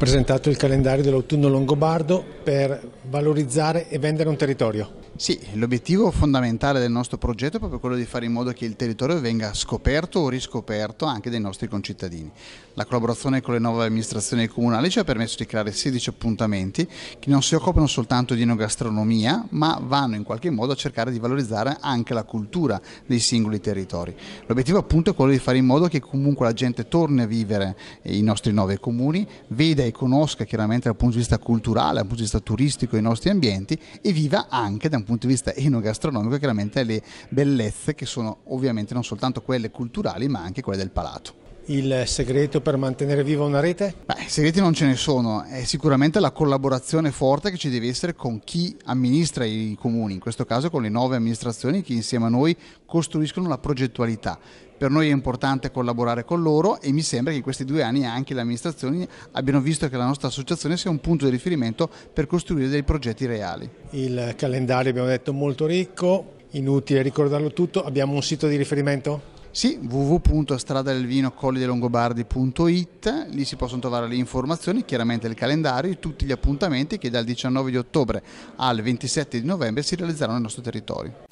presentato il calendario dell'autunno longobardo per valorizzare e vendere un territorio. Sì, l'obiettivo fondamentale del nostro progetto è proprio quello di fare in modo che il territorio venga scoperto o riscoperto anche dai nostri concittadini. La collaborazione con le nuove amministrazioni comunali ci ha permesso di creare 16 appuntamenti che non si occupano soltanto di enogastronomia, ma vanno in qualche modo a cercare di valorizzare anche la cultura dei singoli territori. L'obiettivo appunto è quello di fare in modo che comunque la gente torni a vivere i nostri nove comuni, veda e conosca chiaramente dal punto di vista culturale, dal punto di vista turistico i nostri ambienti e viva anche da un punto di vista punto di vista enogastronomico, chiaramente le bellezze che sono ovviamente non soltanto quelle culturali ma anche quelle del palato. Il segreto per mantenere viva una rete? Beh, segreti non ce ne sono, è sicuramente la collaborazione forte che ci deve essere con chi amministra i comuni, in questo caso con le nove amministrazioni che insieme a noi costruiscono la progettualità per noi è importante collaborare con loro e mi sembra che in questi due anni anche le amministrazioni abbiano visto che la nostra associazione sia un punto di riferimento per costruire dei progetti reali. Il calendario abbiamo detto molto ricco, inutile ricordarlo tutto, abbiamo un sito di riferimento? Sì, www.stradadelvinocollidelongobardi.it, lì si possono trovare le informazioni, chiaramente il calendario e tutti gli appuntamenti che dal 19 di ottobre al 27 di novembre si realizzeranno nel nostro territorio.